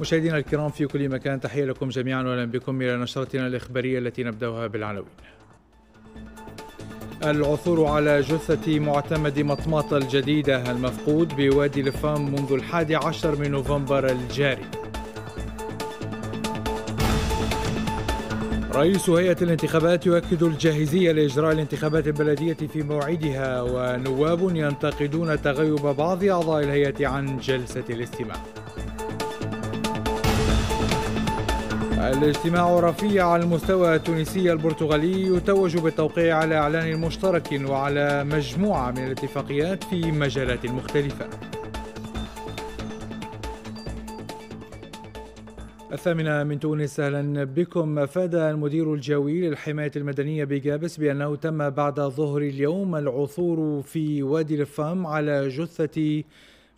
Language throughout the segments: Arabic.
مشاهدينا الكرام في كل مكان تحية لكم جميعا واهلا بكم إلى نشرتنا الإخبارية التي نبدأها بالعناوين. العثور على جثة معتمد مطمطه الجديدة المفقود بوادي لفام منذ الحادي عشر من نوفمبر الجاري رئيس هيئة الانتخابات يؤكد الجاهزية لإجراء الانتخابات البلدية في موعدها ونواب ينتقدون تغيب بعض أعضاء الهيئة عن جلسة الاستماع الاجتماع الرفيع على المستوى التونسي البرتغالي يتوج بالتوقيع على اعلان مشترك وعلى مجموعه من الاتفاقيات في مجالات مختلفه الثامنة من تونس أهلا بكم أفاد المدير الجوي للحماية المدنية بجابس بأنه تم بعد ظهر اليوم العثور في وادي الفام على جثة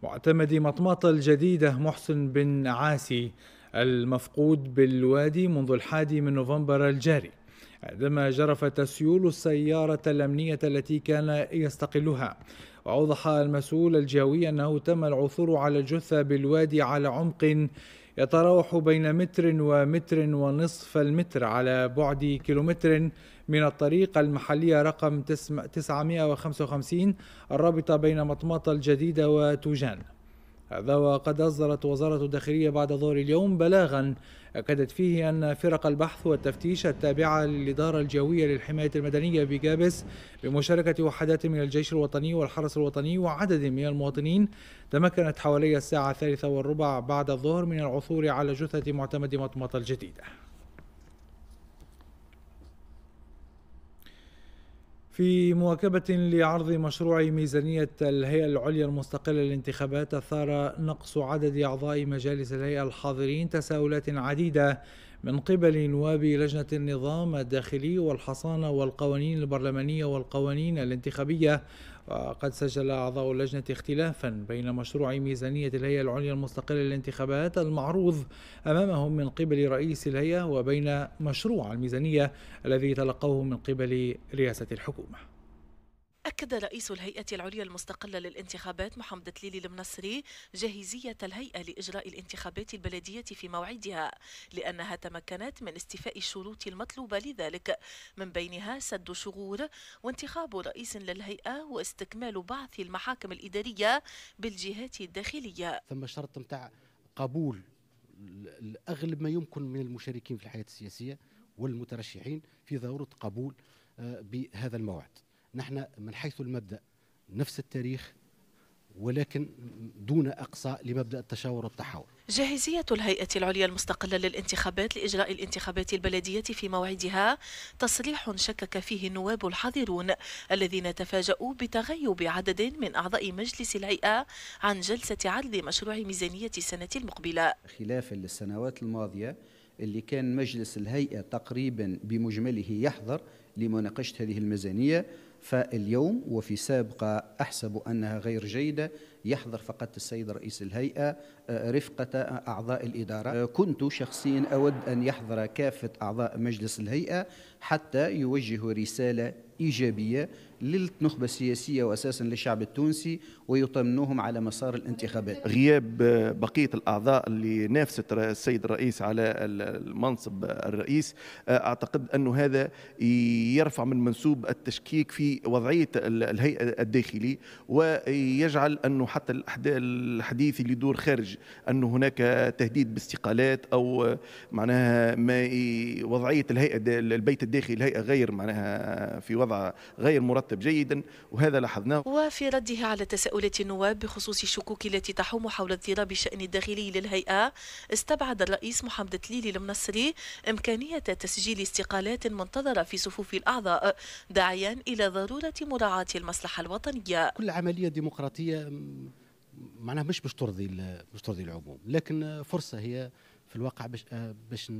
معتمد مطمط الجديدة محسن بن عاسي المفقود بالوادي منذ الحادي من نوفمبر الجاري عندما جرفت سيول السيارة الأمنية التي كان يستقلها وأوضح المسؤول الجوي أنه تم العثور على الجثة بالوادي على عمق يتراوح بين متر ومتر ونصف المتر على بعد كيلومتر من الطريق المحلية رقم 955 الرابطة بين مطمطة الجديدة وتوجان هذا وقد أصدرت وزارة الداخلية بعد ظهر اليوم بلاغا أكدت فيه أن فرق البحث والتفتيش التابعة للإدارة الجوية للحماية المدنية بجابس بمشاركة وحدات من الجيش الوطني والحرس الوطني وعدد من المواطنين تمكنت حوالي الساعة الثالثة والربع بعد الظهر من العثور على جثة معتمد مطمطة الجديدة في مواكبة لعرض مشروع ميزانية الهيئة العليا المستقلة للانتخابات أثار نقص عدد أعضاء مجالس الهيئة الحاضرين تساؤلات عديدة من قبل نواب لجنة النظام الداخلي والحصانة والقوانين البرلمانية والقوانين الانتخابية قد سجل أعضاء اللجنة اختلافا بين مشروع ميزانية الهيئة العليا المستقلة للانتخابات المعروض أمامهم من قبل رئيس الهيئة وبين مشروع الميزانية الذي تلقوه من قبل رئاسة الحكومة أكد رئيس الهيئة العليا المستقلة للانتخابات محمد تليلي المنصري جاهزية الهيئة لإجراء الانتخابات البلدية في موعدها لأنها تمكنت من استيفاء الشروط المطلوبة لذلك من بينها سد شغور وانتخاب رئيس للهيئة واستكمال بعث المحاكم الإدارية بالجهات الداخلية ثم شرط متاع قبول أغلب ما يمكن من المشاركين في الحياة السياسية والمترشحين في ضرورة قبول آه، بهذا الموعد نحن من حيث المبدا نفس التاريخ ولكن دون اقصاء لمبدا التشاور والتحاور. جاهزيه الهيئه العليا المستقله للانتخابات لاجراء الانتخابات البلديه في موعدها تصريح شكك فيه النواب الحاضرون الذين تفاجؤوا بتغيب عدد من اعضاء مجلس الهيئه عن جلسه عرض مشروع ميزانيه السنه المقبله. خلافا للسنوات الماضيه اللي كان مجلس الهيئه تقريبا بمجمله يحضر لمناقشه هذه الميزانيه فاليوم وفي سابقة أحسب أنها غير جيدة يحضر فقط السيد رئيس الهيئة آه، رفقة أعضاء الإدارة آه، كنت شخصيا أود أن يحضر كافة أعضاء مجلس الهيئة حتى يوجهوا رسالة إيجابية للنخبة السياسية وأساسا للشعب التونسي ويطمنوهم على مسار الانتخابات غياب بقية الأعضاء اللي نافست السيد الرئيس على المنصب الرئيس آه، أعتقد أنه هذا يرفع من منسوب التشكيك في وضعية الهيئة الداخلي ويجعل أنه حتى الحديث اللي يدور خارج أنه هناك تهديد باستقالات أو معناها ما وضعية الهيئة البيت الداخلي الهيئة غير معناها في وضع غير مرتب مرتب جيدا وهذا لاحظناه وفي رده على تساؤلات النواب بخصوص الشكوك التي تحوم حول اضطراب الشأن الداخلي للهيئة استبعد الرئيس محمد تليلي المنصري إمكانية تسجيل استقالات منتظرة في صفوف الأعضاء داعيا إلى ضرورة مراعاة المصلحة الوطنية كل عملية ديمقراطية معناها مش باش ترضي باش ترضي العموم لكن فرصه هي في الواقع باش باش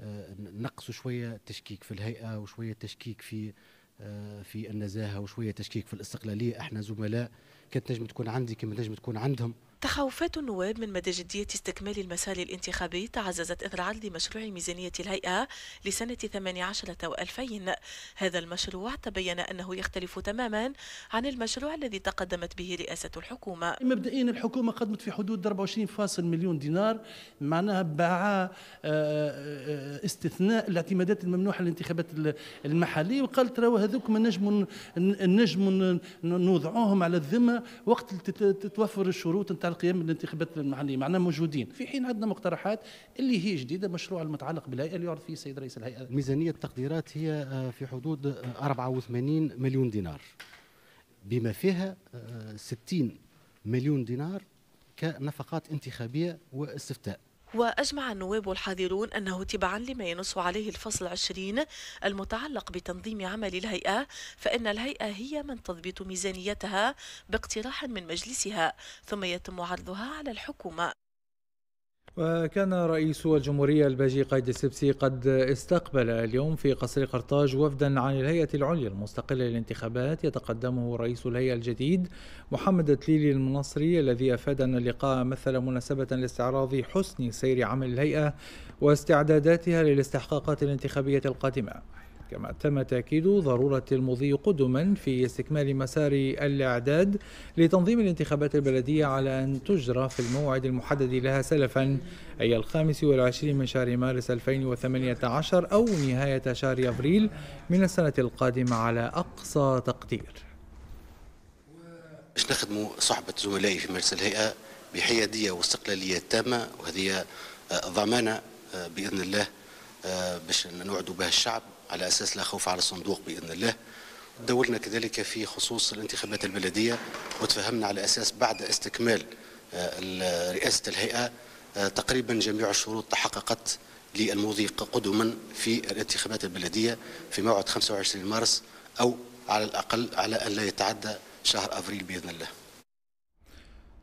آه، نقصوا شويه التشكيك في الهيئه وشويه التشكيك في آه، في النزاهه وشويه تشكيك في الاستقلاليه احنا زملاء كانت نجم تكون عندي كما نجم تكون عندهم تخوفات النواب من مدى جدية استكمال المسار الانتخابي تعززت إذرعا لمشروع ميزانية الهيئة لسنة 18 و2000 هذا المشروع تبين أنه يختلف تماما عن المشروع الذي تقدمت به رئاسة الحكومة مبدئيا الحكومة قدمت في حدود 24 فاصل مليون دينار معناها باع آه، آه، استثناء الاعتمادات الممنوحة للانتخابات المحلية وقالت راه هذوك ما نجم نجم نوضعوهم على الذمة وقت تتوفر الشروط نتاع القيام بالانتخابات المحليه معنا موجودين في حين عندنا مقترحات اللي هي جديده مشروع المتعلق بالهيئه اللي يعرض فيه السيد رئيس الهيئه ميزانيه التقديرات هي آه، في حدود 84 آه، مليون دينار بما فيها 60 آه، مليون دينار كنفقات انتخابيه واستفتاء وأجمع النواب الحاضرون أنه تبعا لما ينص عليه الفصل 20 المتعلق بتنظيم عمل الهيئة فإن الهيئة هي من تضبط ميزانيتها باقتراح من مجلسها ثم يتم عرضها على الحكومة وكان رئيس الجمهورية الباجي قايد السبسي قد استقبل اليوم في قصر قرطاج وفدا عن الهيئة العليا المستقلة للانتخابات يتقدمه رئيس الهيئة الجديد محمد تليلي المنصري الذي أفاد أن اللقاء مثل مناسبة لاستعراض حسن سير عمل الهيئة واستعداداتها للاستحقاقات الانتخابية القادمة كما تم تأكيد ضرورة المضي قدما في استكمال مسار الإعداد لتنظيم الانتخابات البلدية على أن تجرى في الموعد المحدد لها سلفا أي الخامس والعشرين من شهر مارس 2018 أو نهاية شهر أبريل من السنة القادمة على أقصى تقدير باش نخدموا صحبة زملائي في مجلس الهيئة بحيادية واستقلالية تامة وهذه ضمانة آه، بإذن الله آه، باش نوعدوا بها الشعب على أساس لا خوف على الصندوق بإذن الله دولنا كذلك في خصوص الانتخابات البلدية وتفهمنا على أساس بعد استكمال آه، رئاسة الهيئة آه، تقريبا جميع الشروط تحققت للمضي قدما في الانتخابات البلدية في موعد 25 مارس أو على الأقل على أن لا يتعدى شهر أفريل بإذن الله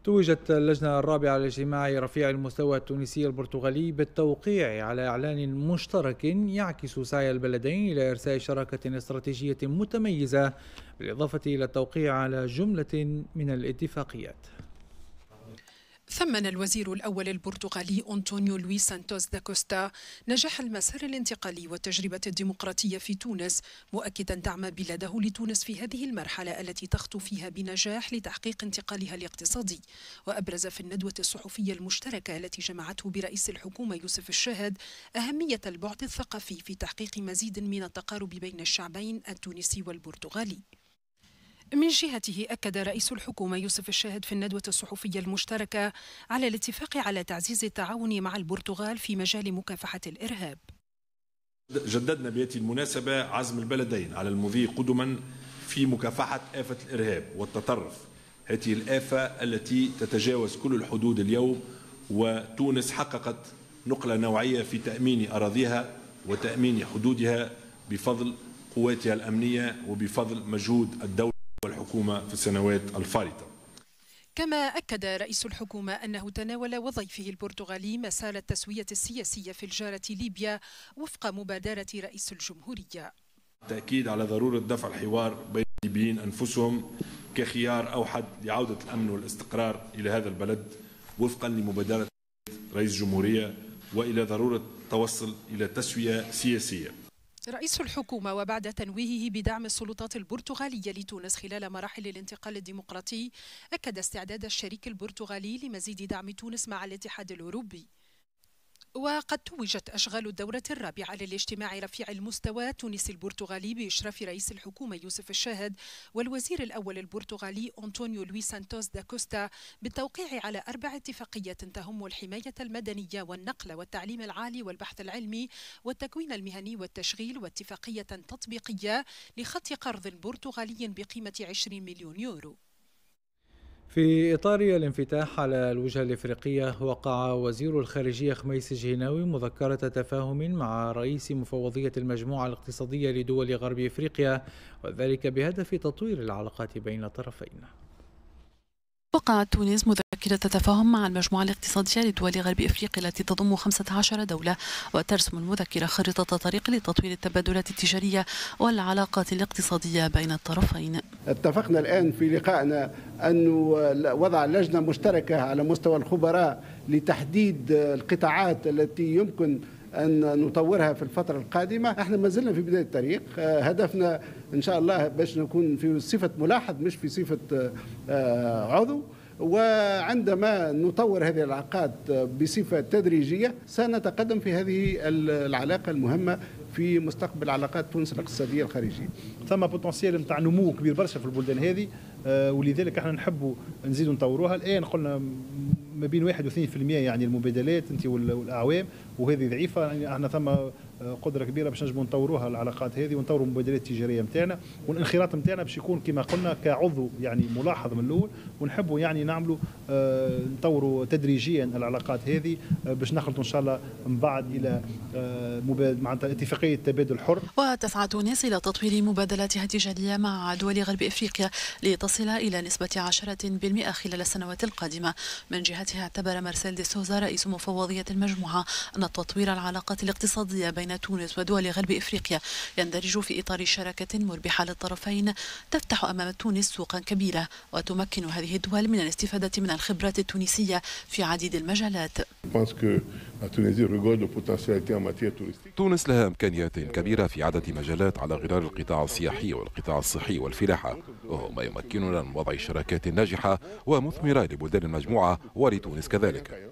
توجت اللجنة الرابعة الاجتماعي رفيع المستوى التونسي البرتغالي بالتوقيع على إعلان مشترك يعكس سعي البلدين إلى إرساء شراكة استراتيجية متميزة بالإضافة إلى التوقيع على جملة من الاتفاقيات ثمن الوزير الأول البرتغالي أنطونيو لويس سانتوس دا كوستا نجاح المسار الانتقالي والتجربة الديمقراطية في تونس مؤكدا دعم بلاده لتونس في هذه المرحلة التي تخطو فيها بنجاح لتحقيق انتقالها الاقتصادي وأبرز في الندوة الصحفية المشتركة التي جمعته برئيس الحكومة يوسف الشاهد أهمية البعد الثقافي في تحقيق مزيد من التقارب بين الشعبين التونسي والبرتغالي من جهته أكد رئيس الحكومة يوسف الشاهد في الندوة الصحفية المشتركة على الاتفاق على تعزيز التعاون مع البرتغال في مجال مكافحة الإرهاب جددنا بهذه المناسبة عزم البلدين على المضي قدما في مكافحة آفة الإرهاب والتطرف هذه الآفة التي تتجاوز كل الحدود اليوم وتونس حققت نقلة نوعية في تأمين أراضيها وتأمين حدودها بفضل قواتها الأمنية وبفضل مجهود الدولة الحكومة في السنوات الفارطة كما أكد رئيس الحكومة أنه تناول وضيفه البرتغالي مسار التسوية السياسية في الجارة ليبيا وفق مبادرة رئيس الجمهورية التأكيد على ضرورة دفع الحوار بين الليبيين أنفسهم كخيار أوحد لعودة الأمن والاستقرار إلى هذا البلد وفقا لمبادرة رئيس الجمهورية وإلى ضرورة التوصل إلى تسوية سياسية رئيس الحكومة وبعد تنويهه بدعم السلطات البرتغالية لتونس خلال مراحل الانتقال الديمقراطي أكد استعداد الشريك البرتغالي لمزيد دعم تونس مع الاتحاد الأوروبي وقد توجت أشغال الدورة الرابعة للاجتماع رفيع المستوى تونس البرتغالي بإشراف رئيس الحكومة يوسف الشاهد والوزير الأول البرتغالي أنطونيو لويس سانتوس دا كوستا بالتوقيع على أربع اتفاقيات تهم الحماية المدنية والنقل والتعليم العالي والبحث العلمي والتكوين المهني والتشغيل واتفاقية تطبيقية لخط قرض برتغالي بقيمة 20 مليون يورو في إطار الانفتاح على الوجهة الإفريقية وقع وزير الخارجية خميس جهناوي مذكرة تفاهم مع رئيس مفوضية المجموعة الاقتصادية لدول غرب إفريقيا وذلك بهدف تطوير العلاقات بين الطرفين وقعت تونس مذكرة مذكرة تتفاهم مع المجموعة الاقتصادية لدول غرب أفريقيا التي تضم 15 دولة وترسم المذكرة خريطة طريق لتطوير التبادلات التجارية والعلاقات الاقتصادية بين الطرفين اتفقنا الآن في لقائنا أن وضع لجنة مشتركة على مستوى الخبراء لتحديد القطاعات التي يمكن ان نطورها في الفتره القادمه احنا ما زلنا في بدايه الطريق هدفنا ان شاء الله باش نكون في صفه ملاحظ مش في صفه آه، عضو وعندما نطور هذه العلاقات بصفة تدريجية سنتقدم في هذه العلاقة المهمة في مستقبل علاقات تونس الاقتصادية الخارجية ثم بوتنسيال نتاع نمو كبير برشا في البلدان هذه ولذلك احنا نحبوا نزيدوا نطوروها الان قلنا ما بين 1 و 2% يعني المبادلات انت والاعوام وهذه ضعيفه يعني احنا ثم آه، قدره كبيره باش نجموا نطوروها العلاقات هذه ونطوروا المبادرات التجاريه نتاعنا والانخراط نتاعنا باش يكون كما قلنا كعضو يعني ملاحظ من الاول ونحبوا يعني نعملوا آه، نطوروا تدريجيا العلاقات هذه آه، باش نخلطوا ان شاء الله من بعد الى معناتها اتفاقيه تبادل حر وتسعى تونس الى تطوير مبادلاتها التجاريه مع دول غرب افريقيا لتصل الى نسبه 10% خلال السنوات القادمه من جهتها اعتبر مارسيل دي سوزا رئيس مفوضيه المجموعه أن تطوير العلاقات الاقتصادية بين تونس ودول غرب إفريقيا يندرج في إطار شراكة مربحة للطرفين تفتح أمام تونس سوقا كبيرة وتمكن هذه الدول من الاستفادة من الخبرات التونسية في عديد المجالات تونس لها إمكانيات كبيرة في عدد مجالات على غرار القطاع السياحي والقطاع الصحي والفلاحة وهو ما يمكننا من وضع شراكات ناجحة ومثمرة لبلدان المجموعة ولتونس كذلك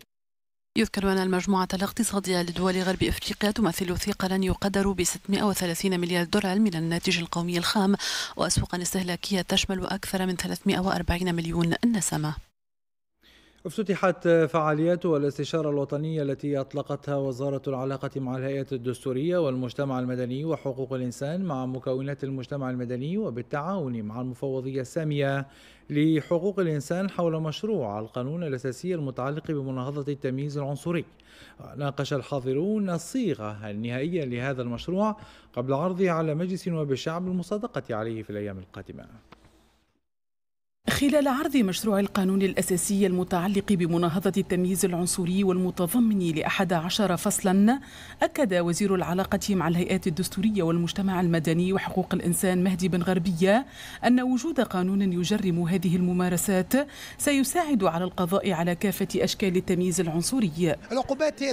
يذكر أن المجموعة الاقتصادية لدول غرب أفريقيا تمثل ثقلا يقدر ب 630 مليار دولار من الناتج القومي الخام وأسواقا استهلاكية تشمل أكثر من 340 مليون نسمة افتتحت فعاليات الاستشارة الوطنية التي أطلقتها وزارة العلاقة مع الهيئة الدستورية والمجتمع المدني وحقوق الإنسان مع مكونات المجتمع المدني وبالتعاون مع المفوضية السامية لحقوق الإنسان حول مشروع القانون الأساسي المتعلق بمناهضة التمييز العنصري ناقش الحاضرون الصيغة النهائية لهذا المشروع قبل عرضه على مجلس وبالشعب المصادقة عليه في الأيام القادمة خلال عرض مشروع القانون الأساسي المتعلق بمناهضة التمييز العنصري والمتضمن لأحد عشر فصلا أكد وزير العلاقة مع الهيئات الدستورية والمجتمع المدني وحقوق الإنسان مهدي بن غربية أن وجود قانون يجرم هذه الممارسات سيساعد على القضاء على كافة أشكال التمييز العنصري العقوبات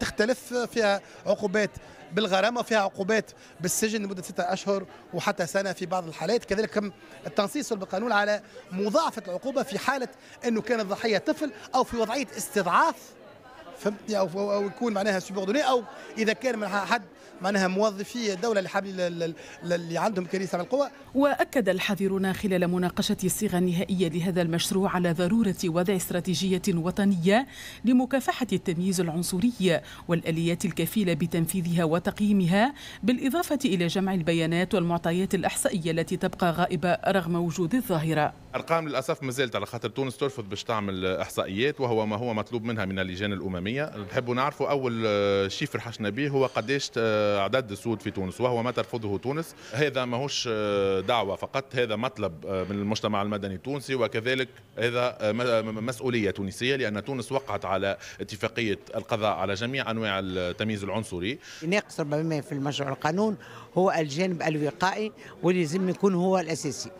تختلف فيها عقوبات بالغرامه وفيها عقوبات بالسجن لمده ستة اشهر وحتى سنه في بعض الحالات كذلك تم التنصيص بالقانون على مضاعفه العقوبه في حاله انه كان الضحيه طفل او في وضعيه استضعاف فهمتني او او يكون معناها سوبوردوني او اذا كان من حد معناها موظفي الدوله اللي حابين اللي عندهم كارثه من القوى واكد الحاضرون خلال مناقشه الصيغه النهائيه لهذا المشروع على ضروره وضع استراتيجيه وطنيه لمكافحه التمييز العنصري والاليات الكفيله بتنفيذها وتقييمها بالاضافه الى جمع البيانات والمعطيات الاحصائيه التي تبقى غائبه رغم وجود الظاهره ارقام للاسف ما زالت على خاطر تونس ترفض باش تعمل احصائيات وهو ما هو مطلوب منها من اللجان الامميه نحبوا نعرفوا اول آه، شيء فرحشنا به هو قداش آه، عدد السود في تونس وهو ما ترفضه تونس هذا ماهوش آه، دعوه فقط هذا مطلب من المجتمع المدني التونسي وكذلك هذا مسؤوليه تونسيه لان تونس وقعت على اتفاقيه القضاء على جميع انواع التمييز العنصري ناقص ربما في المشروع القانون هو الجانب الوقائي واللي يكون هو الاساسي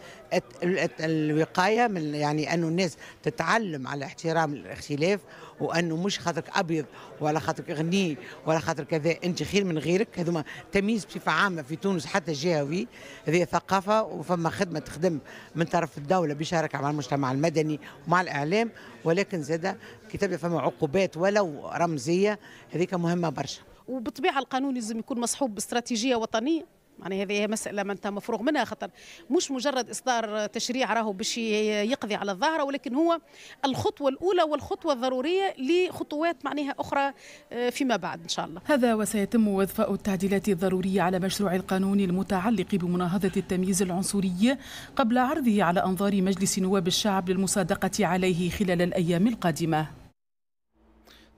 الوقايه من يعني انه الناس تتعلم على احترام الاختلاف وانه مش خاطرك ابيض ولا خاطرك غني ولا خاطرك كذا انت خير من غيرك هذوما تمييز بصفه عامه في تونس حتى جهوي هذه ثقافه وفما خدمه تخدم من طرف الدوله بشراكه مع المجتمع المدني ومع الاعلام ولكن زادا كتابه فما عقوبات ولو رمزيه هذيك مهمه برشا وبطبيعه القانون لازم يكون مصحوب باستراتيجيه وطنيه يعني هذه هي مسألة ما أنت مفروغ منها خطر مش مجرد إصدار تشريع راهو باش يقضي على الظاهرة ولكن هو الخطوة الأولى والخطوة الضرورية لخطوات معناها أخرى آه، فيما بعد إن شاء الله هذا وسيتم وظفاء التعديلات الضرورية على مشروع القانون المتعلق بمناهضة التمييز العنصري قبل عرضه على أنظار مجلس نواب الشعب للمصادقة عليه خلال الأيام القادمة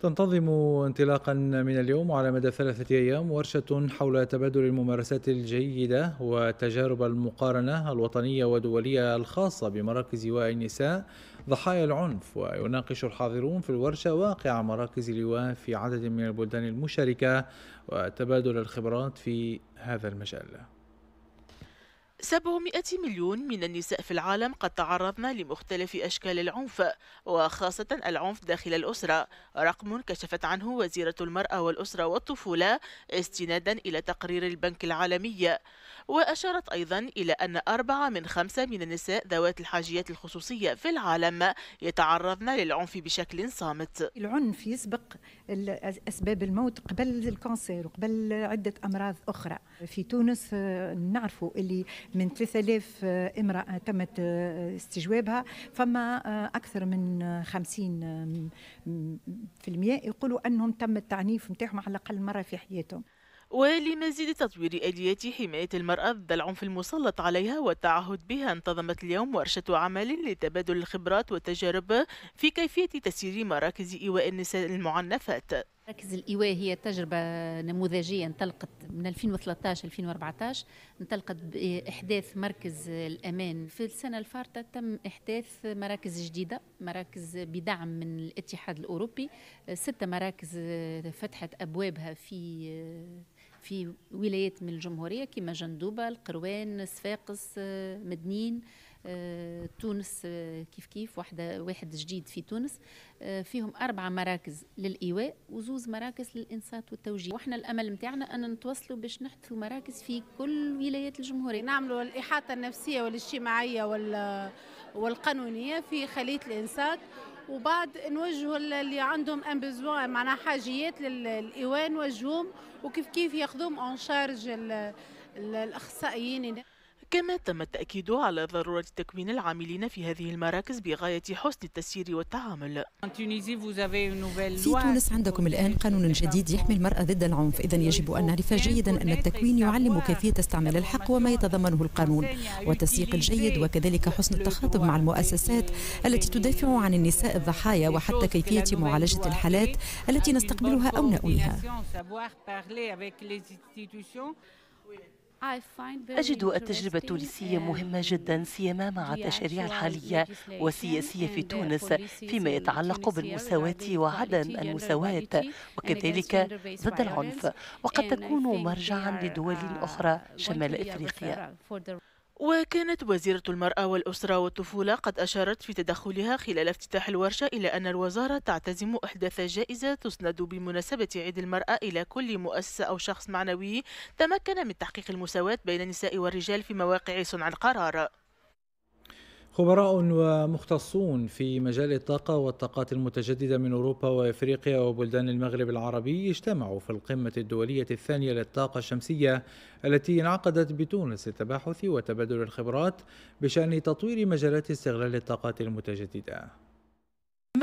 تنتظم انطلاقا من اليوم وعلى مدى ثلاثة أيام ورشة حول تبادل الممارسات الجيدة وتجارب المقارنة الوطنية والدولية الخاصة بمراكز لواء النساء ضحايا العنف ويناقش الحاضرون في الورشة واقع مراكز اللواء في عدد من البلدان المشاركة وتبادل الخبرات في هذا المجال 700 مليون من النساء في العالم قد تعرضن لمختلف أشكال العنف وخاصة العنف داخل الأسرة رقم كشفت عنه وزيرة المرأة والأسرة والطفولة استنادا إلى تقرير البنك العالمي وأشارت أيضا إلى أن أربعة من خمسة من النساء ذوات الحاجيات الخصوصية في العالم يتعرضن للعنف بشكل صامت العنف يسبق أسباب الموت قبل الكانسير وقبل عدة أمراض أخرى في تونس آه، نعرفوا اللي من 3000 آه، امرأة تمت آه، استجوابها فما آه، أكثر من 50 يقولوا أنهم تم التعنيف نتاعهم على الأقل مرة في حياتهم ولمزيد تطوير آليات حماية المرأة ضد العنف المسلط عليها والتعهد بها انتظمت اليوم ورشة عمل لتبادل الخبرات والتجارب في كيفية تسيير مراكز إيواء النساء المعنفات مراكز الإيواء هي تجربة نموذجية انطلقت من 2013-2014 انطلقت بإحداث مركز الأمان في السنة الفارطة تم إحداث مراكز جديدة مراكز بدعم من الاتحاد الأوروبي ستة مراكز فتحت أبوابها في في ولايات من الجمهورية كما جندوبة القروان صفاقس مدنين آه، تونس آه، كيف كيف واحدة واحد جديد في تونس آه، فيهم أربعة مراكز للإيواء وزوز مراكز للإنصات والتوجيه وإحنا الأمل متاعنا أن نتوصلوا باش نحدثوا مراكز في كل ولايات الجمهورية نعملوا الإحاطة النفسية والاجتماعية والقانونية في خلية الإنصات وبعد نوجهوا اللي عندهم ان بيزوان معناها حاجيات للايوان نوجهوهم وكيف كيف ياخذوهم اون شارج الاخصائيين كما تم التأكيد على ضرورة تكوين العاملين في هذه المراكز بغاية حسن التسيير والتعامل في تونس عندكم الآن قانون جديد يحمي المرأة ضد العنف إذا يجب أن نعرف جيدا أن التكوين يعلم كيفية استعمال الحق وما يتضمنه القانون والتسييق الجيد وكذلك حسن التخاطب مع المؤسسات التي تدافع عن النساء الضحايا وحتى كيفية معالجة الحالات التي نستقبلها أو نأويها أجد التجربة التونسية مهمة جدا سيما مع التشريع الحالية والسياسية في تونس فيما يتعلق بالمساواة وعدم المساواة وكذلك ضد العنف وقد تكون مرجعا لدول أخرى uh, شمال إفريقيا وكانت وزيرة المرأة والأسرة والطفولة قد أشارت في تدخلها خلال افتتاح الورشة إلى أن الوزارة تعتزم إحداث جائزة تسند بمناسبة عيد المرأة إلى كل مؤسسة أو شخص معنوي تمكن من تحقيق المساواة بين النساء والرجال في مواقع صنع القرار خبراء ومختصون في مجال الطاقة والطاقات المتجددة من أوروبا وإفريقيا وبلدان المغرب العربي اجتمعوا في القمة الدولية الثانية للطاقة الشمسية التي انعقدت بتونس للتباحث وتبادل الخبرات بشأن تطوير مجالات استغلال الطاقات المتجددة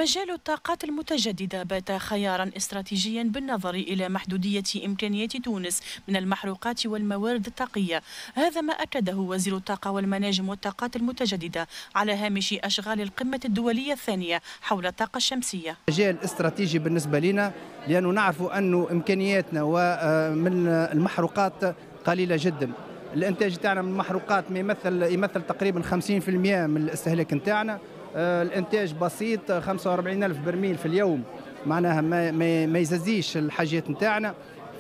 مجال الطاقات المتجددة بات خيارا استراتيجيا بالنظر إلى محدودية إمكانيات تونس من المحروقات والموارد الطاقية هذا ما أكده وزير الطاقة والمناجم والطاقات المتجددة على هامش أشغال القمة الدولية الثانية حول الطاقة الشمسية مجال استراتيجي بالنسبة لنا لأنه نعرف أن إمكانياتنا ومن آه، المحروقات قليلة جدا الانتاج تاعنا من المحروقات ما يمثل يمثل تقريبا 50% من الاستهلاك نتاعنا آه، الانتاج بسيط 45 ألف برميل في اليوم معناها ما, ما يززيش الحاجات نتاعنا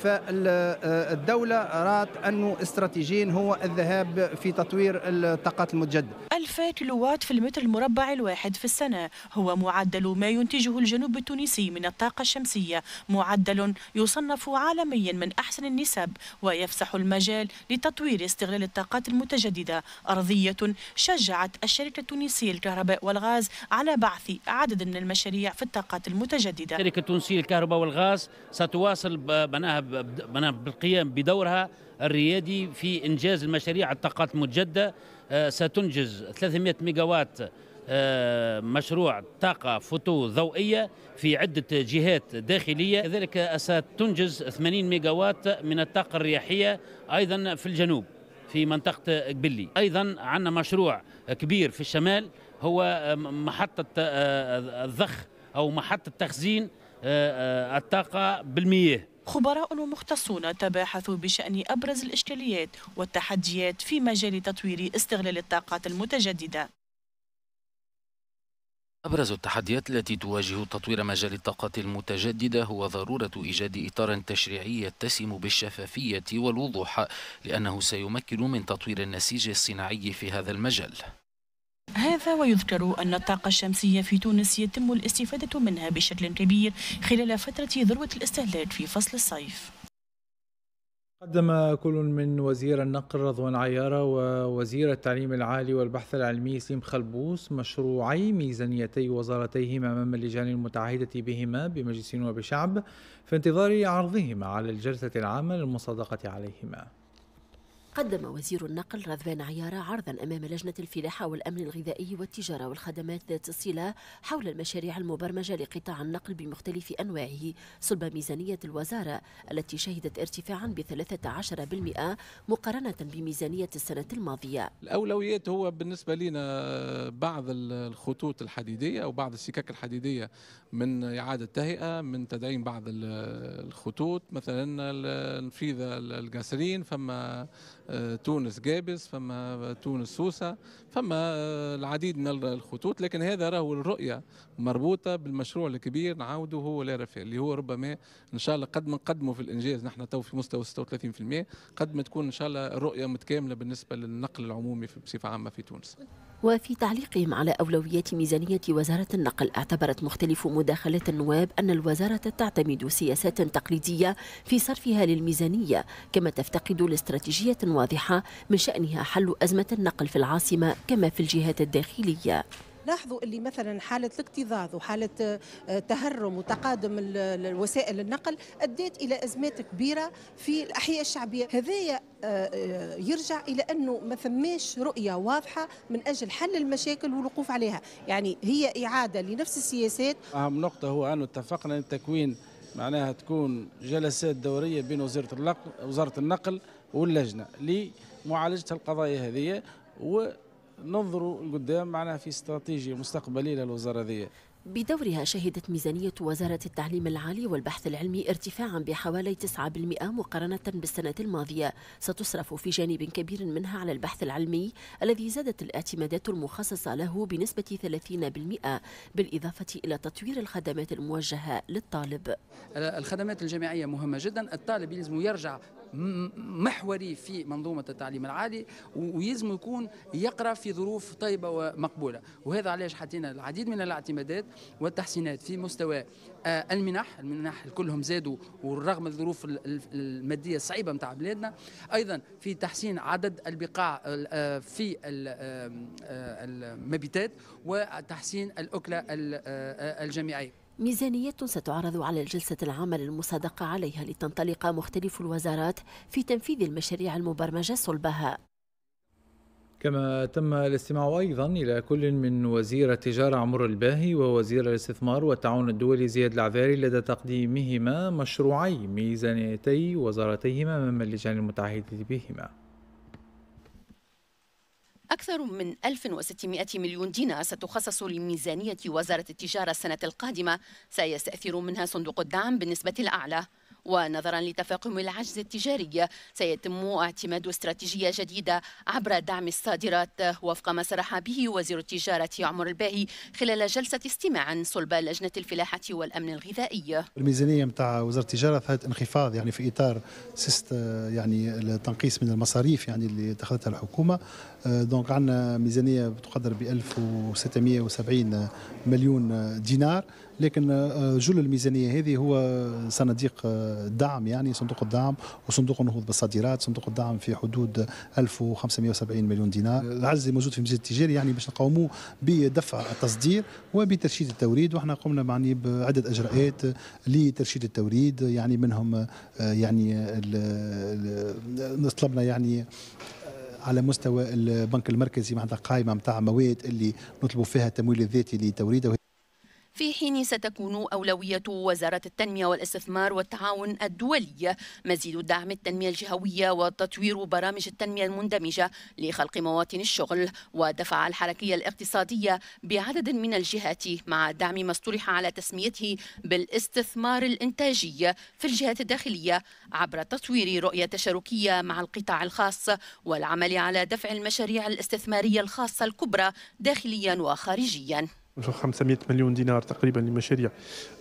فالدولة رأت أنه استراتيجيا هو الذهاب في تطوير الطاقات المتجددة 2000 كيلووات في المتر المربع الواحد في السنة هو معدل ما ينتجه الجنوب التونسي من الطاقة الشمسية معدل يصنف عالميا من أحسن النسب ويفسح المجال لتطوير استغلال الطاقات المتجددة أرضية شجعت الشركة التونسية للكهرباء والغاز على بعث عدد من المشاريع في الطاقات المتجددة الشركة التونسية للكهرباء والغاز ستواصل بناها بالقيام بدورها الريادي في إنجاز المشاريع الطاقات المتجدة آه، ستنجز 300 ميجاوات آه، مشروع طاقة فوتو ضوئية في عدة جهات داخلية كذلك ستنجز 80 ميجاوات من الطاقة الرياحية أيضا في الجنوب في منطقة قبلي أيضا عندنا مشروع كبير في الشمال هو آه، محطة الضخ أو محطة تخزين الطاقة بالمياه خبراء ومختصون تباحثوا بشأن أبرز الإشكاليات والتحديات في مجال تطوير استغلال الطاقات المتجددة أبرز التحديات التي تواجه تطوير مجال الطاقات المتجددة هو ضرورة إيجاد إطار تشريعي يتسم بالشفافية والوضوح لأنه سيمكن من تطوير النسيج الصناعي في هذا المجال هذا ويذكر أن الطاقة الشمسية في تونس يتم الاستفادة منها بشكل كبير خلال فترة ذروة الاستهلاك في فصل الصيف قدم كل من وزير النقل رضوان عيارة ووزير التعليم العالي والبحث العلمي سيم خلبوس مشروعي ميزانيتي وزارتيهما أمام اللجان المتعهدة بهما بمجلس وبشعب في انتظار عرضهما على الجلسة العامة للمصادقة عليهما قدم وزير النقل رضوان عيارة عرضا أمام لجنة الفلاحة والأمن الغذائي والتجارة والخدمات ذات الصلة حول المشاريع المبرمجة لقطاع النقل بمختلف أنواعه صلب ميزانية الوزارة التي شهدت ارتفاعا ب 13% مقارنة بميزانية السنة الماضية الأولويات هو بالنسبة لنا بعض الخطوط الحديدية أو بعض السكك الحديدية من إعادة تهيئة من تدعيم بعض الخطوط مثلا نفيذ القاسرين فما آه، تونس جابس فما تونس سوسة فما آه، العديد من الخطوط لكن هذا راهو الرؤية مربوطة بالمشروع الكبير نعاوده هو لا اللي هو ربما إن شاء الله قد ما نقدمه في الإنجاز نحن تو في مستوى 36% قد ما تكون إن شاء الله الرؤية متكاملة بالنسبة للنقل العمومي بصفة عامة في تونس وفي تعليقهم على أولويات ميزانية وزارة النقل اعتبرت مختلف مداخلات النواب أن الوزارة تعتمد سياسات تقليدية في صرفها للميزانية كما تفتقد لاستراتيجية واضحة من شأنها حل أزمة النقل في العاصمة كما في الجهات الداخلية لاحظوا اللي مثلا حالة الاكتظاظ وحالة آه، تهرم وتقادم وسائل النقل أدت إلى أزمات كبيرة في الأحياء الشعبية هذايا آه، آه، يرجع إلى أنه ما ثماش رؤية واضحة من أجل حل المشاكل والوقوف عليها يعني هي إعادة لنفس السياسات أهم نقطة هو أنه اتفقنا أن تكوين معناها تكون جلسات دورية بين وزارة النقل, وزارة النقل واللجنة لمعالجة القضايا هذه و ننظروا لقدام معنا في استراتيجيه مستقبليه للوزاره ذي بدورها شهدت ميزانية وزارة التعليم العالي والبحث العلمي ارتفاعا بحوالي 9% مقارنة بالسنة الماضية ستصرف في جانب كبير منها على البحث العلمي الذي زادت الاعتمادات المخصصة له بنسبة 30% بالإضافة إلى تطوير الخدمات الموجهة للطالب الخدمات الجامعية مهمة جدا الطالب يلزم يرجع محوري في منظومه التعليم العالي ويزم يكون يقرا في ظروف طيبه ومقبوله وهذا علاش حطينا العديد من الاعتمادات والتحسينات في مستوى آه، المنح المنح كلهم زادوا ورغم الظروف الماديه الصعيبه متاع بلادنا ايضا في تحسين عدد البقاع آه، في آه، المبيتات وتحسين الاكله الجامعيه ميزانية ستعرض على الجلسة العامة للمصادقة عليها لتنطلق مختلف الوزارات في تنفيذ المشاريع المبرمجة صلبها كما تم الاستماع أيضا إلى كل من وزير التجارة عمر الباهي ووزير الاستثمار والتعاون الدولي زياد العذاري لدى تقديمهما مشروعي ميزانيتي وزارتيهما من اللجان المتعهد بهما أكثر من 1600 مليون دينار ستخصص لميزانية وزارة التجارة السنة القادمة سيستأثر منها صندوق الدعم بالنسبة الأعلى ونظرا لتفاقم العجز التجاري سيتم اعتماد استراتيجيه جديده عبر دعم الصادرات وفق ما صرح به وزير التجاره عمر الباهي خلال جلسه استماع صلب لجنه الفلاحه والامن الغذائي. الميزانيه متاع وزاره التجاره فات انخفاض يعني في اطار سيست يعني التنقيص من المصاريف يعني اللي اتخذتها الحكومه آه، دونك عندنا ميزانيه بتقدر ب 1670 مليون دينار لكن آه، جل الميزانيه هذه هو صناديق آه، دعم يعني صندوق الدعم وصندوق النهوض بالصادرات صندوق الدعم في حدود 1570 مليون دينار العجز موجود في مجال التجاري يعني باش نقوموا بدفع التصدير وبترشيد التوريد وحنا قمنا يعني بعده اجراءات لترشيد التوريد يعني منهم يعني طلبنا يعني على مستوى البنك المركزي معناتها قائمه نتاع مواد اللي نطلبوا فيها التمويل الذاتي لتوريده في حين ستكون أولوية وزارة التنمية والاستثمار والتعاون الدولي مزيد دعم التنمية الجهوية وتطوير برامج التنمية المندمجة لخلق مواطن الشغل ودفع الحركية الاقتصادية بعدد من الجهات مع دعم ما اصطلح على تسميته بالاستثمار الإنتاجي في الجهات الداخلية عبر تطوير رؤية تشاركية مع القطاع الخاص والعمل على دفع المشاريع الاستثمارية الخاصة الكبرى داخليا وخارجيا 500 مليون دينار تقريبا لمشاريع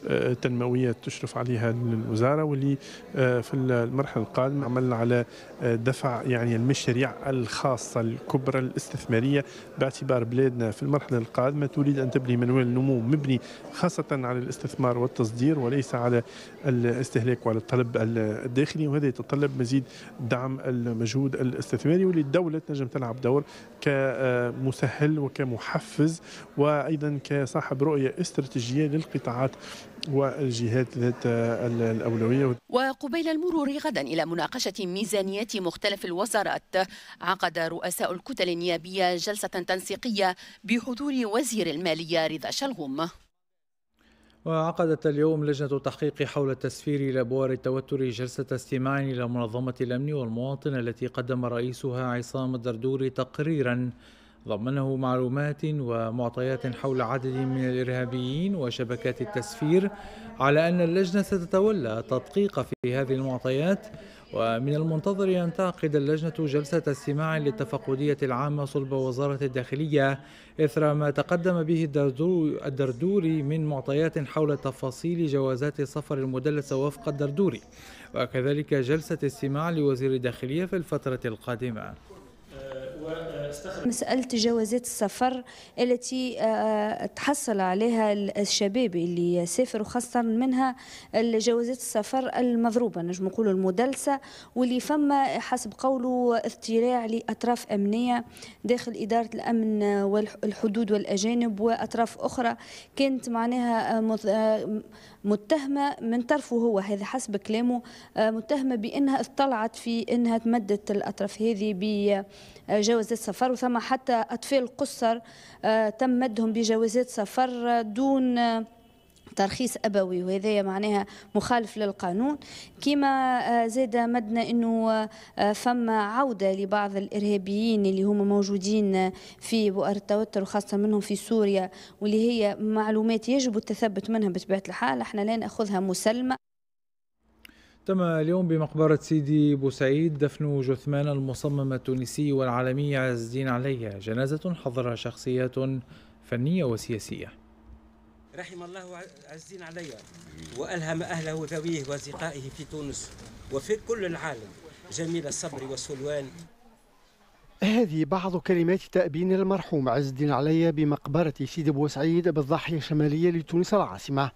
آه، تنمويه تشرف عليها الوزاره واللي آه، في المرحله القادمه عملنا على آه، دفع يعني المشاريع الخاصه الكبرى الاستثماريه باعتبار بلادنا في المرحله القادمه تريد ان تبني منوال نمو مبني خاصه على الاستثمار والتصدير وليس على الاستهلاك وعلى الطلب الداخلي وهذا يتطلب مزيد دعم المجهود الاستثماري واللي الدوله تنجم تلعب دور كمسهل وكمحفز وايضا كصاحب رؤية استراتيجية للقطاعات والجهات ذات الأولوية وقبيل المرور غدا إلى مناقشة ميزانيات مختلف الوزارات عقد رؤساء الكتل النيابية جلسة تنسيقية بحضور وزير المالية رضا شلغوم وعقدت اليوم لجنة التحقيق حول التسفير إلى بوار التوتر جلسة استماع إلى منظمة الأمن والمواطن التي قدم رئيسها عصام الدردوري تقريرا ضمنه معلومات ومعطيات حول عدد من الإرهابيين وشبكات التسفير على أن اللجنة ستتولى التدقيق في هذه المعطيات ومن المنتظر أن تعقد اللجنة جلسة استماع للتفقدية العامة صلب وزارة الداخلية إثر ما تقدم به الدردوري من معطيات حول تفاصيل جوازات السفر المدلسة وفق الدردوري وكذلك جلسة استماع لوزير الداخلية في الفترة القادمة. آه، آه، استخرج مسألة جوازات السفر التي آه، آه، تحصل عليها الشباب اللي يسافروا خاصة منها الجوازات السفر المضروبة نجم نقولوا المدلسة واللي فما حسب قوله اضطراع لأطراف أمنية داخل إدارة الأمن والحدود والأجانب وأطراف أخرى كانت معناها آه، متهمة من طرفه هو هذا حسب كلامه متهمة بأنها اطلعت في أنها تمدت الأطراف هذه بجوازات سفر السفر وثم حتى أطفال قصر آه، تم مدهم بجوازات سفر دون آه، ترخيص ابوي وهذايا معناها مخالف للقانون كما آه، زاد مدنا انه فما عوده لبعض الارهابيين اللي هما موجودين في بؤر التوتر وخاصه منهم في سوريا واللي هي معلومات يجب التثبت منها بطبيعه الحال احنا لا ناخذها مسلمه تم اليوم بمقبرة سيدي بوسعيد دفن جثمان المصمم التونسي والعالمي عز الدين عليا جنازة حضرها شخصيات فنية وسياسية رحم الله عز الدين عليا وألهم أهله وذويه وأصدقائه في تونس وفي كل العالم جميل الصبر والسلوان هذه بعض كلمات تأبين المرحوم عز الدين عليا بمقبرة سيدي بوسعيد بالضاحية الشمالية لتونس العاصمة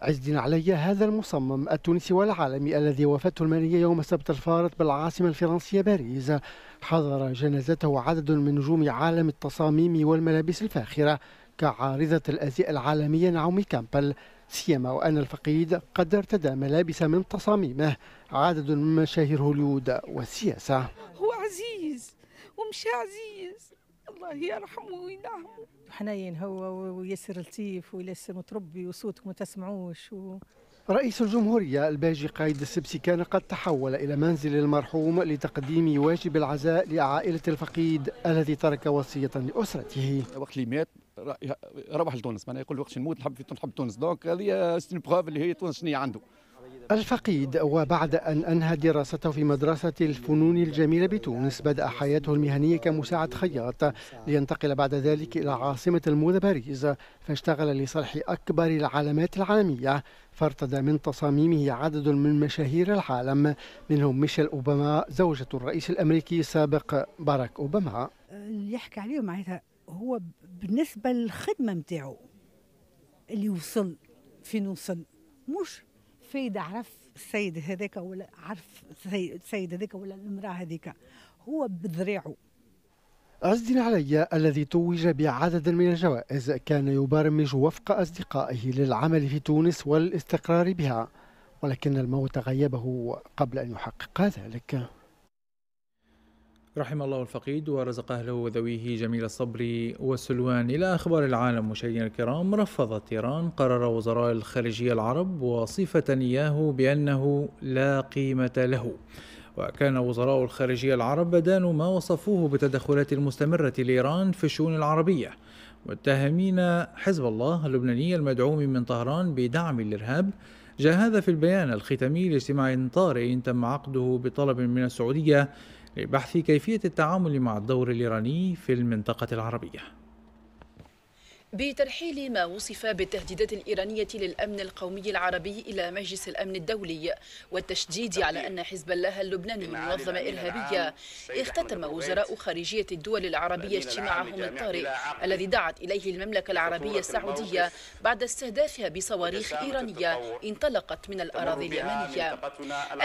عز علي هذا المصمم التونسي والعالمي الذي وفاته المالية يوم السبت الفارط بالعاصمة الفرنسية باريس حضر جنازته عدد من نجوم عالم التصاميم والملابس الفاخرة كعارضة الأزياء العالمية نعومي كامبل سيما وأن الفقيد قد ارتدى ملابس من تصاميمه عدد من مشاهير هوليود والسياسة هو عزيز ومش عزيز الله يرحمه وينعمه حنين هو وياسر لطيف وياسر متربي وصوتك ما تسمعوش و... رئيس الجمهورية الباجي قايد السبسي كان قد تحول إلى منزل المرحوم لتقديم واجب العزاء لعائلة الفقيد الذي ترك وصية لأسرته وقت اللي مات روح لتونس معناها يقول وقت نموت نحب في نحب تونس دونك هذه سيتون آه، بروف اللي هي تونس شنو عنده الفقيد وبعد أن أنهى دراسته في مدرسة الفنون الجميلة بتونس بدأ حياته المهنية كمساعد خياط لينتقل بعد ذلك إلى عاصمة الموضة باريس فاشتغل لصالح أكبر العلامات العالمية فارتدى من تصاميمه عدد من مشاهير العالم منهم ميشيل أوباما زوجة الرئيس الأمريكي السابق باراك أوباما اللي يحكي عليه معناتها هو بالنسبة للخدمة متاعه اللي وصل فين وصل مش الفايده عرف السيد هذاك ولا عرف السيد هذاك ولا المراه هذيك هو بذريعه عز الدين علي الذي توج بعدد من الجوائز كان يبرمج وفق أصدقائه للعمل في تونس والاستقرار بها ولكن الموت غيبه قبل أن يحقق ذلك رحم الله الفقيد ورزق أهله وذويه جميل الصبر والسلوان إلى أخبار العالم مشاهدينا الكرام رفضت إيران قرار وزراء الخارجية العرب وصفة إياه بأنه لا قيمة له وكان وزراء الخارجية العرب دانوا ما وصفوه بالتدخلات المستمرة لإيران في الشؤون العربية متهمين حزب الله اللبناني المدعوم من طهران بدعم الإرهاب جاء هذا في البيان الختامي لاجتماع طارئ تم عقده بطلب من السعودية لبحث كيفية التعامل مع الدور الإيراني في المنطقة العربية بترحيل ما وصف بالتهديدات الإيرانية للأمن القومي العربي إلى مجلس الأمن الدولي والتشديد على أن حزب الله اللبناني منظمة إرهابية اختتم وزراء خارجية الدول العربية اجتماعهم الطارئ الذي دعت إليه المملكة العربية السعودية بعد استهدافها بصواريخ إيرانية انطلقت من الأراضي اليمنية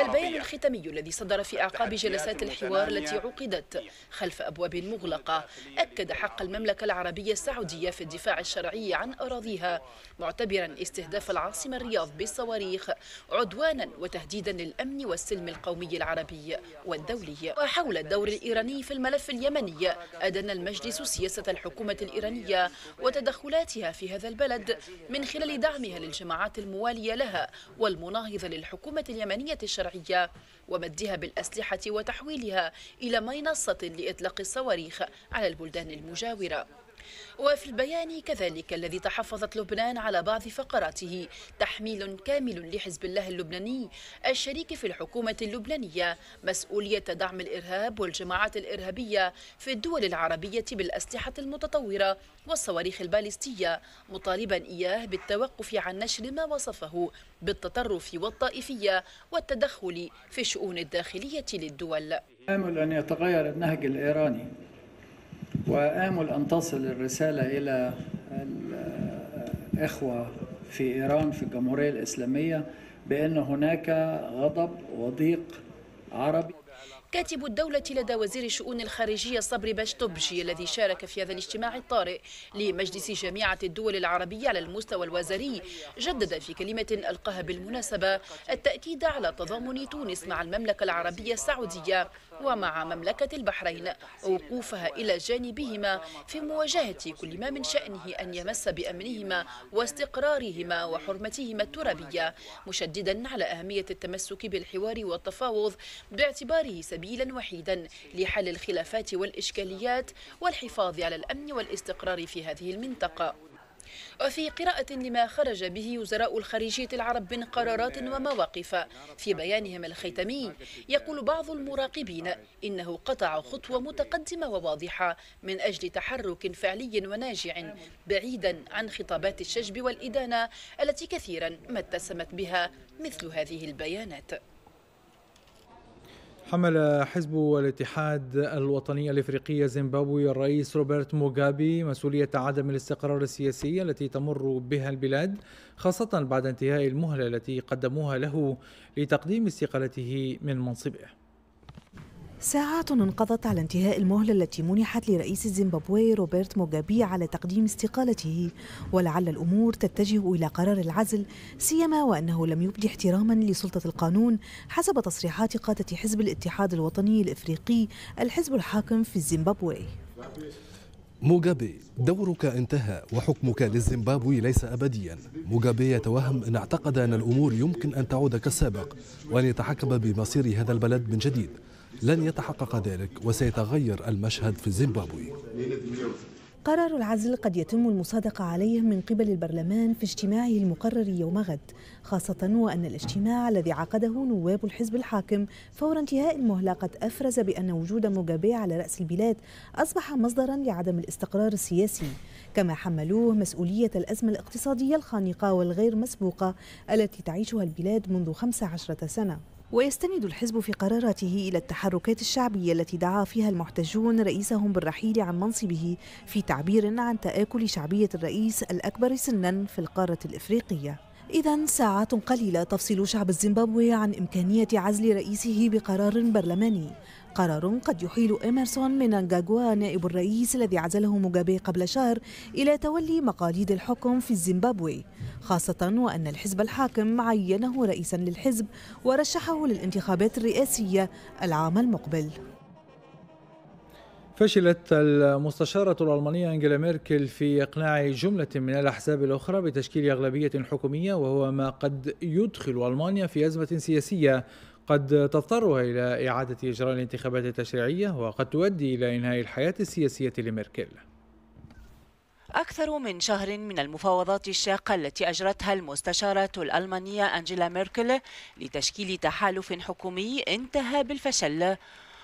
البيان الختامي الذي صدر في أعقاب جلسات الحوار التي عقدت خلف أبواب مغلقة أكد حق المملكة العربية السعودية في الدفاع الشرعي عن أراضيها معتبرا استهداف العاصمة الرياض بالصواريخ عدوانا وتهديدا للأمن والسلم القومي العربي والدولي وحول الدور الإيراني في الملف اليمني أدن المجلس سياسة الحكومة الإيرانية وتدخلاتها في هذا البلد من خلال دعمها للجماعات الموالية لها والمناهضة للحكومة اليمنية الشرعية ومدها بالأسلحة وتحويلها إلى منصة لإطلاق الصواريخ على البلدان المجاورة وفي البيان كذلك الذي تحفظت لبنان على بعض فقراته تحميل كامل لحزب الله اللبناني الشريك في الحكومة اللبنانية مسؤولية دعم الإرهاب والجماعات الإرهابية في الدول العربية بالأسلحة المتطورة والصواريخ البالستية مطالبا إياه بالتوقف عن نشر ما وصفه بالتطرف والطائفية والتدخل في الشؤون الداخلية للدول أمل أن يتغير النهج الإيراني وآمل أن تصل الرسالة إلى الإخوة في إيران في الجمهورية الإسلامية بأن هناك غضب وضيق عربي كاتب الدولة لدى وزير الشؤون الخارجية صبري باشتوبجي الذي شارك في هذا الاجتماع الطارئ لمجلس جامعة الدول العربية على المستوى الوزاري جدد في كلمة ألقاها بالمناسبة التأكيد على تضامن تونس مع المملكة العربية السعودية ومع مملكة البحرين ووقوفها إلى جانبهما في مواجهة كل ما من شأنه أن يمس بأمنهما واستقرارهما وحرمتهما الترابية مشددا على أهمية التمسك بالحوار والتفاوض باعتباره سبيل سبيلا وحيدا لحل الخلافات والإشكاليات والحفاظ على الأمن والاستقرار في هذه المنطقة وفي قراءة لما خرج به وزراء الخارجية العرب من قرارات ومواقف في بيانهم الختامي يقول بعض المراقبين إنه قطع خطوة متقدمة وواضحة من أجل تحرك فعلي وناجع بعيدا عن خطابات الشجب والإدانة التي كثيرا ما اتسمت بها مثل هذه البيانات حمل حزب الاتحاد الوطني الافريقي الزيمبابوي الرئيس روبرت موغابي مسؤوليه عدم الاستقرار السياسي التي تمر بها البلاد خاصه بعد انتهاء المهله التي قدموها له لتقديم استقالته من منصبه ساعات انقضت على انتهاء المهلة التي منحت لرئيس زيمبابوي روبرت موغابي على تقديم استقالته ولعل الأمور تتجه إلى قرار العزل سيما وأنه لم يبدي احتراما لسلطة القانون حسب تصريحات قادة حزب الاتحاد الوطني الإفريقي الحزب الحاكم في زيمبابوي موغابي دورك انتهى وحكمك للزيمبابوي ليس أبديا موغابي يتوهم أن اعتقد أن الأمور يمكن أن تعود كالسابق وأن يتحكم بمصير هذا البلد من جديد لن يتحقق ذلك وسيتغير المشهد في زيمبابوي قرار العزل قد يتم المصادقة عليه من قبل البرلمان في اجتماعه المقرر يوم غد خاصة وأن الاجتماع الذي عقده نواب الحزب الحاكم فور انتهاء المهلة قد أفرز بأن وجود موجابي على رأس البلاد أصبح مصدرا لعدم الاستقرار السياسي كما حملوه مسؤولية الأزمة الاقتصادية الخانقة والغير مسبوقة التي تعيشها البلاد منذ 15 سنة ويستند الحزب في قراراته إلى التحركات الشعبية التي دعا فيها المحتجون رئيسهم بالرحيل عن منصبه في تعبير عن تآكل شعبية الرئيس الأكبر سنا في القارة الإفريقية إذا ساعات قليلة تفصل شعب الزيمبابوي عن إمكانية عزل رئيسه بقرار برلماني قرار قد يحيل من مننغاغوا نائب الرئيس الذي عزله موغابي قبل شهر إلى تولي مقاليد الحكم في الزيمبابوي خاصة وأن الحزب الحاكم عينه رئيسا للحزب ورشحه للانتخابات الرئاسية العام المقبل فشلت المستشارة الألمانية أنجيلا ميركل في إقناع جملة من الأحزاب الأخرى بتشكيل أغلبية حكومية وهو ما قد يدخل ألمانيا في أزمة سياسية قد تضطرها إلى إعادة إجراء الانتخابات التشريعية وقد تؤدي إلى إنهاء الحياة السياسية لميركل أكثر من شهر من المفاوضات الشاقة التي أجرتها المستشارة الألمانية أنجيلا ميركل لتشكيل تحالف حكومي انتهى بالفشل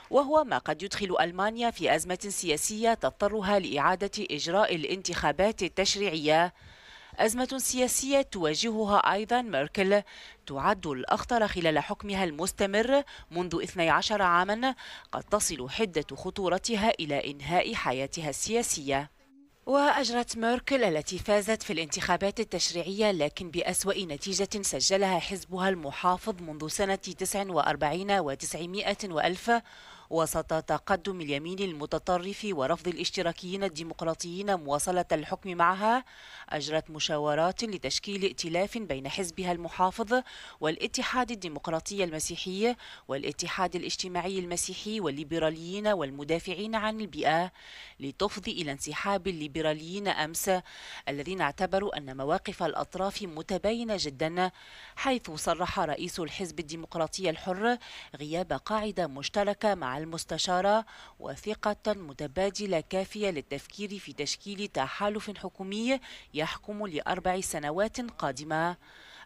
وهو ما قد يدخل ألمانيا في أزمة سياسية تضطرها لإعادة إجراء الانتخابات التشريعية أزمة سياسية تواجهها أيضا ميركل تعد الأخطر خلال حكمها المستمر منذ 12 عاما قد تصل حدة خطورتها إلى إنهاء حياتها السياسية وأجرت ميركل التي فازت في الانتخابات التشريعية لكن بأسوأ نتيجة سجلها حزبها المحافظ منذ سنة 49 و900 وألف وسط تقدم اليمين المتطرف ورفض الاشتراكيين الديمقراطيين مواصلة الحكم معها أجرت مشاورات لتشكيل ائتلاف بين حزبها المحافظ والاتحاد الديمقراطي المسيحي والاتحاد الاجتماعي المسيحي والليبراليين والمدافعين عن البيئة لتفضي إلى انسحاب الليبراليين أمس الذين اعتبروا أن مواقف الأطراف متباينة جدا حيث صرح رئيس الحزب الديمقراطي الحر غياب قاعدة مشتركة مع المستشارة وثقة متبادلة كافية للتفكير في تشكيل تحالف حكومي يحكم لأربع سنوات قادمة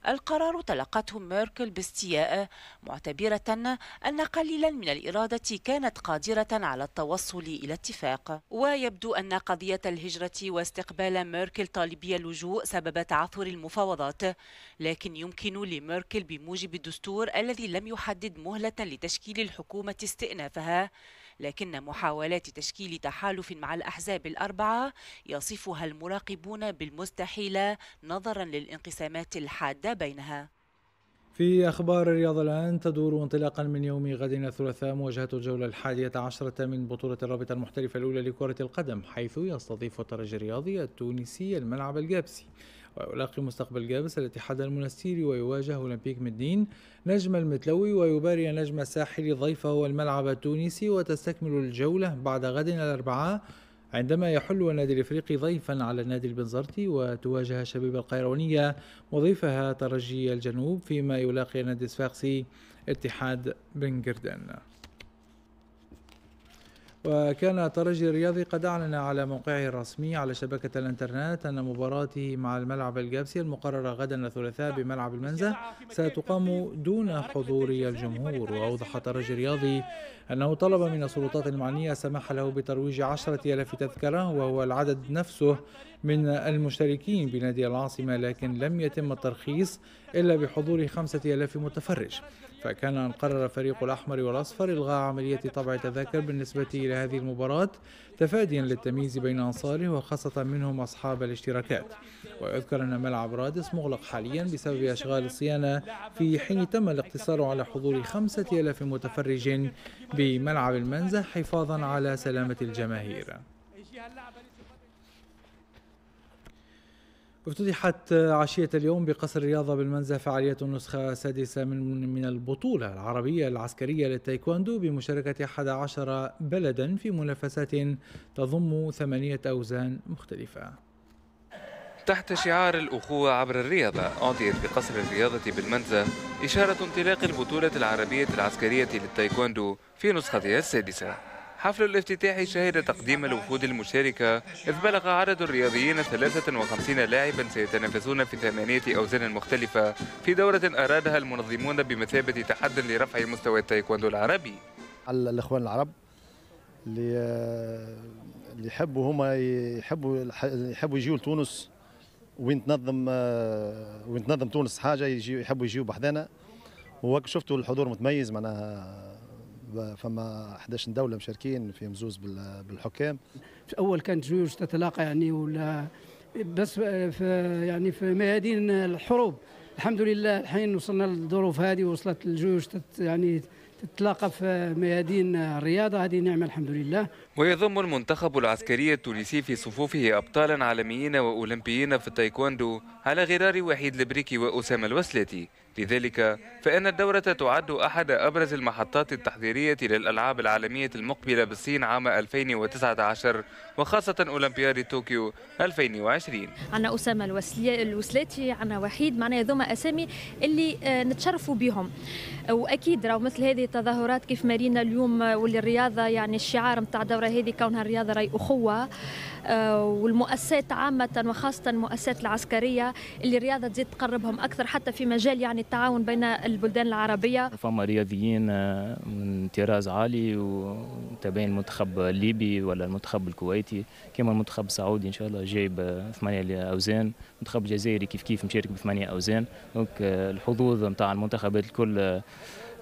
القرار تلقته ميركل باستياء معتبرة أن قليلا من الإرادة كانت قادرة على التوصل إلى اتفاق ويبدو أن قضية الهجرة واستقبال ميركل طالبي اللجوء سبب تعثر المفاوضات لكن يمكن لميركل بموجب الدستور الذي لم يحدد مهلة لتشكيل الحكومة استئنافها لكن محاولات تشكيل تحالف مع الأحزاب الأربعة يصفها المراقبون بالمستحيلة نظرا للانقسامات الحادة بينها في أخبار الرياضة الآن تدور انطلاقا من يوم غد الثلاثاء مواجهة الجولة الحادية عشرة من بطولة الرابطة المحترفة الأولى لكرة القدم حيث يستضيف الترجي الرياضي التونسي الملعب الجابسي ويلاقي مستقبل جابس الاتحاد المنستيري ويواجه أولمبيك مدين نجم المتلوي ويباري نجم الساحل ضيفه الملعب التونسي وتستكمل الجولة بعد غد الأربعاء عندما يحل النادي الافريقي ضيفا على النادي البنزرتي وتواجه شبيب القيروانيه مضيفها ترجي الجنوب فيما يلاقي النادي الصفاقسي اتحاد بن قردان وكان ترجي الرياضي قد أعلن على موقعه الرسمي على شبكة الإنترنت أن مباراته مع الملعب الجبسي المقررة غدا الثلاثاء بملعب المنزة ستقام دون حضور الجمهور وأوضح ترجي الرياضي أنه طلب من السلطات المعنية السماح له بترويج عشرة ألاف تذكرة وهو العدد نفسه من المشتركين بنادي العاصمة لكن لم يتم الترخيص إلا بحضور خمسة ألاف متفرج فكان أن قرر فريق الأحمر والأصفر إلغاء عملية طبع تذاكر بالنسبة إلى هذه المباراة تفاديا للتمييز بين أنصاره وخاصة منهم أصحاب الاشتراكات ويذكر أن ملعب رادس مغلق حاليا بسبب أشغال الصيانة في حين تم الاقتصار على حضور خمسة آلاف متفرج بملعب المنزه حفاظا على سلامة الجماهير افتتحت عشية اليوم بقصر الرياضة بالمنزة فعالية النسخة السادسة من من البطولة العربية العسكرية للتايكواندو بمشاركة 11 بلدا في منافسات تضم ثمانية أوزان مختلفة تحت شعار الأخوة عبر الرياضة أعطيت بقصر الرياضة بالمنزة إشارة انطلاق البطولة العربية العسكرية للتايكواندو في نسختها السادسة حفل الافتتاح شهد تقديم الوفود المشاركة إذ بلغ عدد الرياضيين 53 لاعبا سيتنافسون في ثمانية أوزان مختلفة في دورة أرادها المنظمون بمثابة تحد لرفع مستوى التايكوندو العربي على الإخوان العرب اللي يحبوا هما يحبوا يحبوا يجيو لتونس وين تنظم وين تنظم تونس حاجه يجيو يحبوا يجيو بحذانا وشفتوا الحضور متميز معناها فما 11 دوله مشاركين فيهم زوز بالحكام في اول كانت جيوش تتلاقى يعني ولا بس في يعني في ميادين الحروب الحمد لله الحين وصلنا للظروف هذه وصلت الجيوش تت يعني تتلاقى في ميادين الرياضة هذه نعمة الحمد لله ويضم المنتخب العسكري التونسي في صفوفه أبطالا عالميين وأولمبيين في التايكوندو على غرار وحيد البريكي وأسامة الوسلاتي لذلك فإن الدورة تعد أحد أبرز المحطات التحضيرية للألعاب العالمية المقبلة بالصين عام 2019 وخاصة أولمبياد طوكيو 2020 عنا أسامة الوسلاتي عنا وحيد معنا يذوم أسامي اللي آه، نتشرفوا بهم واكيد راه مثل هذه التظاهرات كيف مارينا اليوم آه، واللي الرياضه يعني الشعار نتاع الدوره هذه كونها الرياضه راي اخوه آه، والمؤسسات عامه وخاصه المؤسسات العسكريه اللي الرياضه تزيد تقربهم اكثر حتى في مجال يعني التعاون بين البلدان العربيه فما رياضيين آه، من طراز عالي وتابعين المنتخب الليبي ولا المنتخب الكويتي كما المنتخب السعودي ان شاء الله جايب ثمانيه اوزان المنتخب الجزائري كيف كيف مشارك بثمانيه اوزان دونك الحظوظ نتاع المنتخبات الكل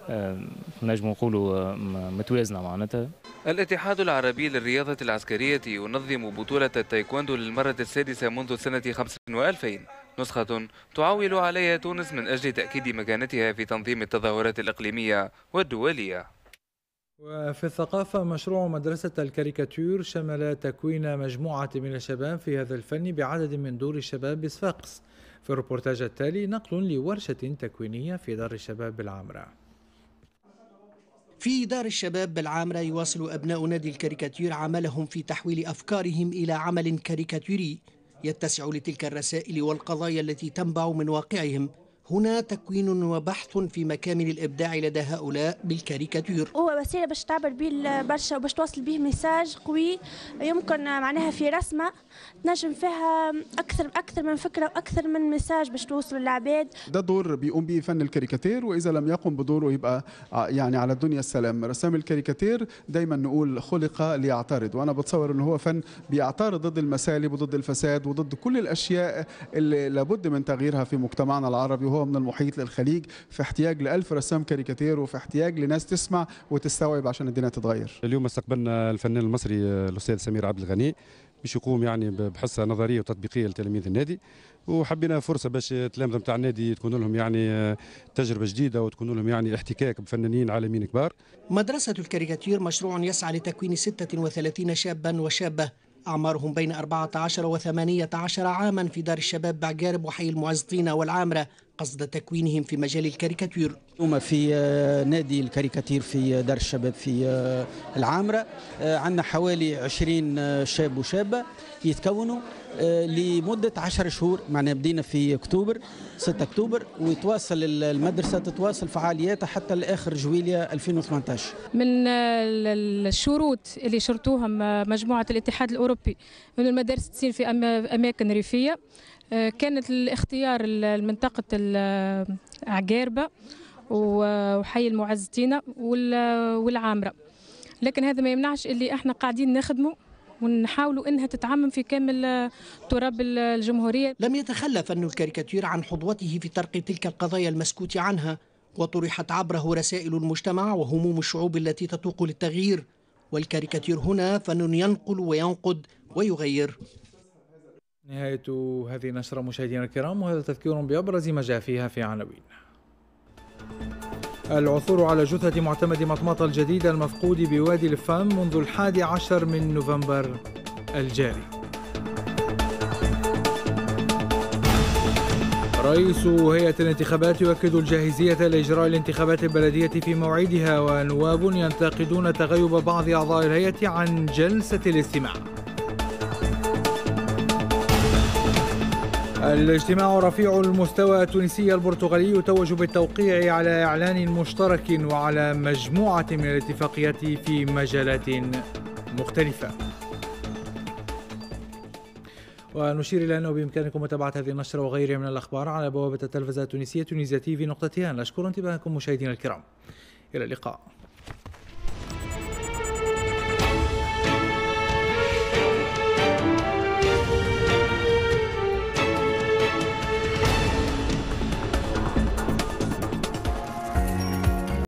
آه، نجم نقولوا آه، متوازنه معناتها الاتحاد العربي للرياضة العسكرية ينظم بطولة التايكواندو للمرة السادسة منذ سنة 2005 نسخة تعول عليها تونس من أجل تأكيد مكانتها في تنظيم التظاهرات الإقليمية والدولية وفي الثقافة مشروع مدرسة الكاريكاتور شمل تكوين مجموعة من الشباب في هذا الفن بعدد من دور الشباب بصفاقس في الروبورتاج التالي نقل لورشة تكوينية في دار الشباب بالعامرة في دار الشباب بالعامرة يواصل أبناء نادي الكاريكاتير عملهم في تحويل أفكارهم إلى عمل كاريكاتيري يتسع لتلك الرسائل والقضايا التي تنبع من واقعهم هنا تكوين وبحث في مكامن الابداع لدى هؤلاء بالكاريكاتير هو وسيله باش تعبر به برشا وباش توصل به ميساج قوي يمكن معناها في رسمه تنجم فيها اكثر اكثر من فكره واكثر من ميساج باش توصل للعباد ده دور بيقوم به فن الكاريكاتير واذا لم يقم بدوره يبقى آه، يعني على الدنيا السلام رسام الكاريكاتير دايما نقول خلق ليعترض وانا بتصور ان هو فن بيعترض ضد المسالب وضد الفساد وضد كل الاشياء اللي لابد من تغييرها في مجتمعنا العربي وهو هو من المحيط للخليج في احتياج لألف رسام كاريكاتير وفي احتياج لناس تسمع وتستوعب عشان الدنيا تتغير اليوم استقبلنا الفنان المصري الأستاذ سمير عبد الغني باش يقوم يعني بحصه نظريه وتطبيقيه لتلاميذ النادي وحبينا فرصه باش التلامذه نتاع النادي تكون لهم يعني تجربه جديده وتكون لهم يعني احتكاك بفنانين عالميين كبار. مدرسه الكاريكاتير مشروع يسعى لتكوين 36 شابا وشابه أعمارهم بين 14 و 18 عاما في دار الشباب بعجارب وحي المعزطين والعامرة قصد تكوينهم في مجال الكاريكاتير هما في آه، نادي الكاريكاتير في دار الشباب في آه، العامرة آه، عندنا حوالي 20 شاب وشابة يتكونوا لمدة 10 شهور معنا بدينا في أكتوبر 6 أكتوبر ويتواصل المدرسة تتواصل فعالياتها حتى لآخر جويلية 2018 من الشروط اللي شرطوهم مجموعة الاتحاد الأوروبي أن المدارس تصير في أماكن ريفية آه، كانت الاختيار المنطقة آه، عقاربة آه، وحي المعزتينة والعامرة لكن هذا ما يمنعش اللي احنا قاعدين نخدمه ونحاولوا انها تتعمم في كامل تراب الجمهوريه. لم يتخلى فن الكاريكاتير عن حظوته في طرق تلك القضايا المسكوت عنها وطرحت عبره رسائل المجتمع وهموم الشعوب التي تتوق للتغيير والكاريكاتير هنا فن ينقل وينقد ويغير. نهاية هذه النشرة مشاهدينا الكرام وهذا تذكير بأبرز ما جاء فيها في عناوين العثور على جثة معتمد مطمطة الجديد المفقود بوادي الفم منذ الحادي عشر من نوفمبر الجاري رئيس هيئة الانتخابات يؤكد الجاهزية لإجراء الانتخابات البلدية في موعدها ونواب ينتقدون تغيب بعض أعضاء الهيئة عن جلسة الاستماع الاجتماع رفيع المستوى التونسي البرتغالي يتوج بالتوقيع على إعلان مشترك وعلى مجموعة من الاتفاقيات في مجالات مختلفة ونشير إلى أنه بإمكانكم متابعة هذه النشرة وغيرها من الأخبار على بوابة التلفزة التونسية تونيزيا تي في نقطتها نشكر انتباهكم مشاهدينا الكرام إلى اللقاء